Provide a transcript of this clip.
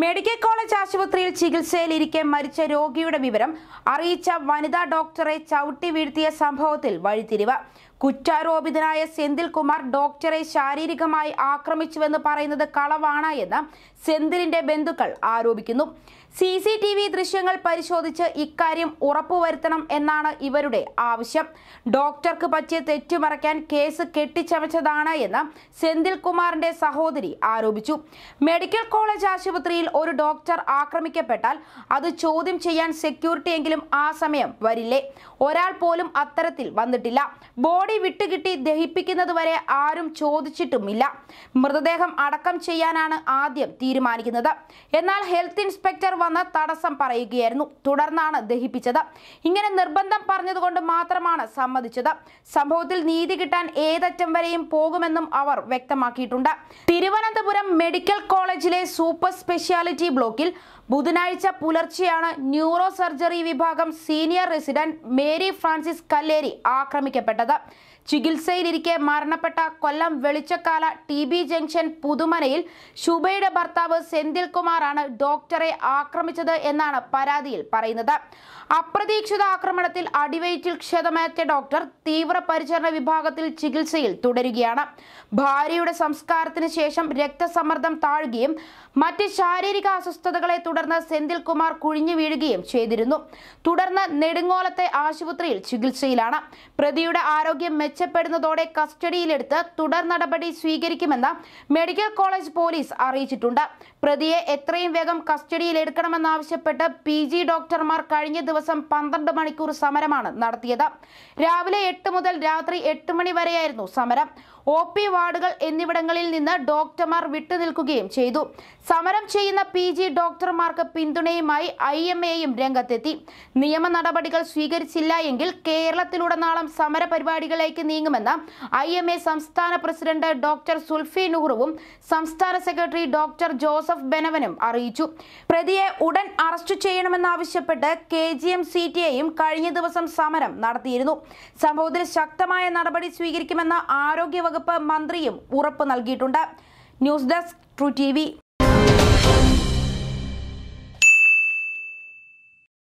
medical college ആശുപത്രിയിൽ ചികിത്സയിലിരിക്കെ മരിച്ച രോഗിയുടെ വിവരം അറിയിച്ച വനിതാ ഡോക്ടറെ ചവിട്ടി വീഴ്ത്തിയ സംഭവത്തിൽ വഴിത്തിരിവ് കുറ്റാരോപിതനായ സെന്തിൽകുമാർ ഡോക്ടറെ ശാരീരികമായി ആക്രമിച്ചുവെന്ന് പറയുന്നത് കളവാണ് എന്ന് സെന്തിലിന്റെ ബന്ധുക്കൾ ആരോപിക്കുന്നു സി സി ടി വി ദൃശ്യങ്ങൾ പരിശോധിച്ച് ഇക്കാര്യം ഉറപ്പുവരുത്തണം എന്നാണ് ഇവരുടെ ആവശ്യം ഡോക്ടർക്ക് പറ്റിയ തെറ്റുമറയ്ക്കാൻ കേസ് കെട്ടിച്ചമച്ചതാണ് എന്ന് സെന്തിൽകുമാറിന്റെ സഹോദരി ആരോപിച്ചു മെഡിക്കൽ കോളേജ് ആശുപത്രിയിൽ അതിർത്തിയിൽ ഒരു ഡോക്ടർ ആക്രമിക്കപ്പെട്ടാൽ അത് ചോദ്യം ചെയ്യാൻ സെക്യൂരിറ്റി എങ്കിലും ആ സമയം വരില്ലേ ഒരാൾ പോലും അത്തരത്തിൽ വന്നിട്ടില്ല ബോഡി വിട്ടുകിട്ടി ദഹിപ്പിക്കുന്നതുവരെ ആരും ചോദിച്ചിട്ടുമില്ല മൃതദേഹം അടക്കം ചെയ്യാനാണ് ആദ്യം തീരുമാനിക്കുന്നത് എന്നാൽ ഹെൽത്ത് ഇൻസ്പെക്ടർ വന്ന് തടസ്സം പറയുകയായിരുന്നു തുടർന്നാണ് ദഹിപ്പിച്ചത് ഇങ്ങനെ നിർബന്ധം പറഞ്ഞതുകൊണ്ട് മാത്രമാണ് സമ്മതിച്ചത് സംഭവത്തിൽ നീതി കിട്ടാൻ ഏതറ്റം വരെയും പോകുമെന്നും അവർ വ്യക്തമാക്കിയിട്ടുണ്ട് തിരുവനന്തപുരം തിരുവനന്തപുരം മെഡിക്കൽ കോളേജിലെ സൂപ്പർ സ്പെഷ്യാലിറ്റി ബ്ലോക്കിൽ ബുധനാഴ്ച പുലർച്ചെയാണ് ന്യൂറോ സർജറി വിഭാഗം senior resident Mary Francis Kalleri ആക്രമിക്കപ്പെട്ടത് ചികിത്സയിലിരിക്കെ മരണപ്പെട്ട Kollam Velichikkala T B junction പുതുമനയിൽ ശുഭയുടെ ഭർത്താവ് സെന്തിൽ കുമാറാണ് ഡോക്ടറെ ആക്രമിച്ചത് എന്നാണ് പരാതിയിൽ പറയുന്നത് അപ്രതീക്ഷിത ആക്രമണത്തിൽ അടിവയറ്റിൽ ക്ഷതമേറ്റ ഡോക്ടർ തീവ്രപരിചരണ വിഭാഗത്തിൽ ചികിത്സയിൽ തുടരുകയാണ് ഭാര്യയുടെ സംസ്കാരത്തിന് ശേഷം രക്തസമ്മർദ്ദം താഴുകയും മറ്റ് ശാരീരിക അസ്വസ്ഥതകളെ തുടർന്ന് തുടർന്ന് സെന്തിൽകുമാർ കുഴിഞ്ഞു വീഴുകയും ചെയ്തിരുന്നു തുടർന്ന് നെടുങ്ങോലത്തെ ആശുപത്രിയിൽ ചികിത്സയിലാണ് പ്രതിയുടെ ആരോഗ്യം മെച്ചപ്പെടുന്നതോടെ കസ്റ്റഡിയിലെടുത്ത് തുടർ നടപടി സ്വീകരിക്കുമെന്ന് മെഡിക്കൽ കോളേജ് പോലീസ് അറിയിച്ചിട്ടുണ്ട് പ്രതിയെ എത്രയും വേഗം കസ്റ്റഡിയിലെടുക്കണമെന്നാവശ്യപ്പെട്ട് പി ജി ഡോക്ടർമാർ കഴിഞ്ഞ ദിവസം പന്ത്രണ്ട് മണിക്കൂർ സമരമാണ് നടത്തിയത് രാവിലെ എട്ട് മുതൽ രാത്രി എട്ട് മണി വരെയായിരുന്നു സമരം ഒ പി വാർഡുകൾ എന്നിവിടങ്ങളിൽ നിന്ന് ഡോക്ടർമാർ വിട്ടുനിൽക്കുകയും ചെയ്തു സമരം ചെയ്യുന്ന പി ജി ഡോക്ടർമാർ ഡോക്ടർമാർക്ക് പിന്തുണയുമായി ഐ എം എയും രംഗത്തെത്തി നിയമ നടപടികൾ സ്വീകരിച്ചില്ല എങ്കിൽ സമര സമരപരിപാടികളിലേക്ക് നീങ്ങുമെന്ന് ഐ എം എ സംസ്ഥാന പ്രസിഡന്റ് ഡോക്ടർ സുൽഫി നുഹ്റുവും സംസ്ഥാന സെക്രട്ടറി ഡോക്ടർ ജോസഫ് ബെനവനും അറിയിച്ചു പ്രതിയെ ഉടൻ അറസ്റ്റ് ചെയ്യണമെന്നാവശ്യപ്പെട്ട് K G M C T എയും കഴിഞ്ഞ ദിവസം സമരം നടത്തിയിരുന്നു സംഭവത്തിൽ ശക്തമായ നടപടി സ്വീകരിക്കുമെന്ന് ആരോഗ്യവകുപ്പ് മന്ത്രിയും ഉറപ്പ് നൽകിയിട്ടുണ്ട് ന്യൂസ് ഡെസ്ക് ട്രൂ ടി